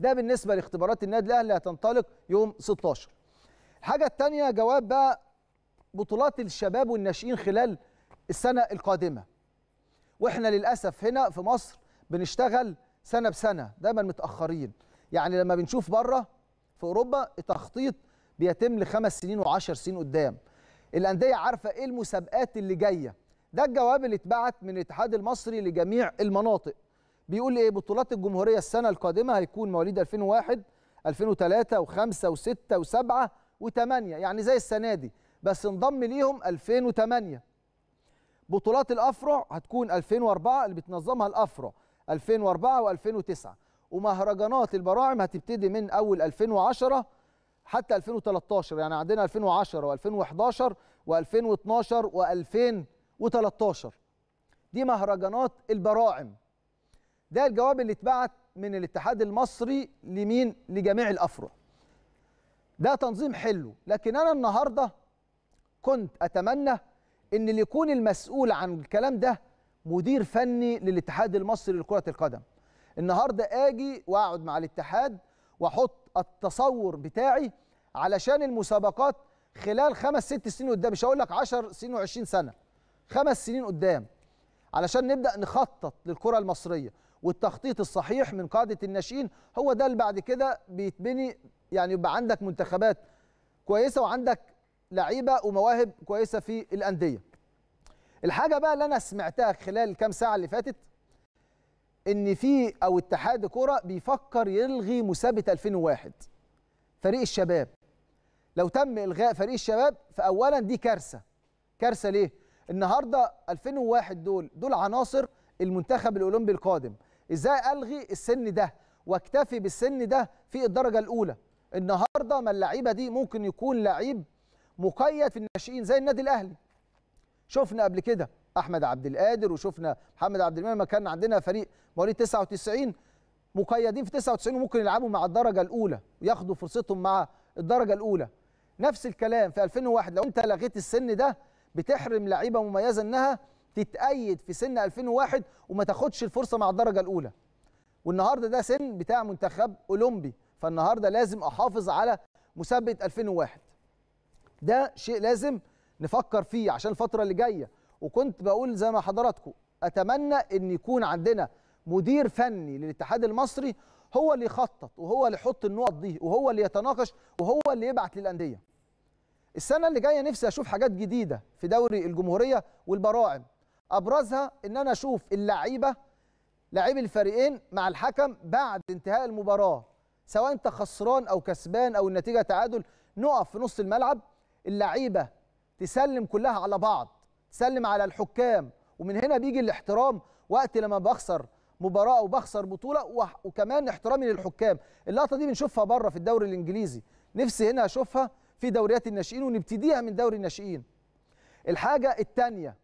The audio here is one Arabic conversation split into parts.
ده بالنسبه لاختبارات النادي الاهلي هتنطلق يوم 16 الحاجه الثانيه جواب بقى بطولات الشباب والناشئين خلال السنه القادمه واحنا للاسف هنا في مصر بنشتغل سنه بسنه دايما متاخرين يعني لما بنشوف بره في اوروبا التخطيط بيتم لخمس سنين و10 سنين قدام الانديه عارفه ايه المسابقات اللي جايه ده الجواب اللي اتبعت من الاتحاد المصري لجميع المناطق بيقول لي ايه بطولات الجمهوريه السنه القادمه هيكون مواليد 2001 2003 و5 و6 و7 و8 يعني زي السنه دي بس انضم ليهم 2008 بطولات الافرع هتكون 2004 اللي بتنظمها الافرع 2004 و2009 ومهرجانات البراعم هتبتدي من اول 2010 حتى 2013 يعني عندنا 2010 و2011 و2012 و2013 دي مهرجانات البراعم ده الجواب اللي اتبعت من الاتحاد المصري لمين لجميع الافرع ده تنظيم حلو لكن انا النهارده كنت اتمنى ان اللي يكون المسؤول عن الكلام ده مدير فني للاتحاد المصري لكره القدم النهارده اجي واقعد مع الاتحاد واحط التصور بتاعي علشان المسابقات خلال خمس ست سنين قدام مش هقول لك 10 سنين و20 سنه خمس سنين قدام علشان نبدا نخطط للكره المصريه والتخطيط الصحيح من قاده الناشئين هو ده اللي بعد كده بيتبني يعني يبقى عندك منتخبات كويسه وعندك لعيبه ومواهب كويسه في الانديه. الحاجه بقى اللي انا سمعتها خلال الكام ساعه اللي فاتت ان في او اتحاد كره بيفكر يلغي مسابقه 2001 فريق الشباب لو تم الغاء فريق الشباب فاولا دي كارثه كارثه ليه النهارده 2001 دول دول عناصر المنتخب الاولمبي القادم ازاي الغي السن ده واكتفي بالسن ده في الدرجه الاولى النهارده ما اللعيبه دي ممكن يكون لعيب مقيد في الناشئين زي النادي الاهلي شفنا قبل كده احمد عبد القادر وشفنا محمد عبد المنعم لما كان عندنا فريق مواليد 99 مقيدين في 99 وممكن يلعبوا مع الدرجه الاولى وياخدوا فرصتهم مع الدرجه الاولى نفس الكلام في 2001 لو انت لغيت السن ده بتحرم لعيبه مميزه انها تتأيد في سن 2001 وما تاخدش الفرصة مع الدرجة الأولى والنهارده ده سن بتاع منتخب أولمبي فالنهارده لازم أحافظ على مسابقة 2001 ده شيء لازم نفكر فيه عشان الفترة اللي جاية وكنت بقول زي ما حضراتكم أتمنى أن يكون عندنا مدير فني للاتحاد المصري هو اللي يخطط وهو اللي يحط النقط دي وهو اللي يتناقش وهو اللي يبعت للأندية السنة اللي جاية نفسي أشوف حاجات جديدة في دوري الجمهورية والبراعم ابرزها ان انا اشوف اللعيبه لعيب الفريقين مع الحكم بعد انتهاء المباراه سواء انت خسران او كسبان او النتيجه تعادل نقف في نص الملعب اللعيبه تسلم كلها على بعض تسلم على الحكام ومن هنا بيجي الاحترام وقت لما بخسر مباراه او بخسر بطوله وكمان احترامي للحكام اللقطه دي بنشوفها بره في الدوري الانجليزي نفسي هنا اشوفها في دوريات الناشئين ونبتديها من دوري الناشئين الحاجه الثانيه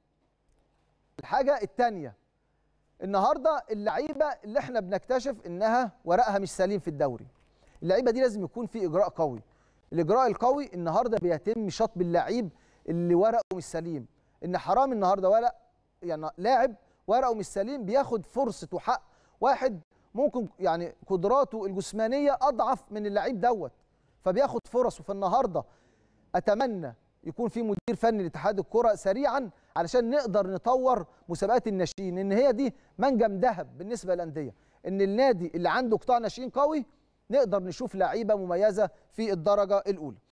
الحاجه الثانيه النهارده اللعيبه اللي احنا بنكتشف انها ورقها مش سليم في الدوري اللعيبه دي لازم يكون في اجراء قوي الاجراء القوي النهارده بيتم شطب اللعيب اللي ورقه مش سليم ان حرام النهارده ورق يعني لاعب ورقه مش سليم بياخد فرصه وحق واحد ممكن يعني قدراته الجسمانيه اضعف من اللعيب دوت فبياخد فرص وفي النهارده اتمنى يكون في مدير فني لاتحاد الكره سريعا علشان نقدر نطور مسابقات الناشئين ان هي دي منجم ذهب بالنسبه للانديه ان النادي اللي عنده قطاع ناشئين قوي نقدر نشوف لعيبه مميزه في الدرجه الاولى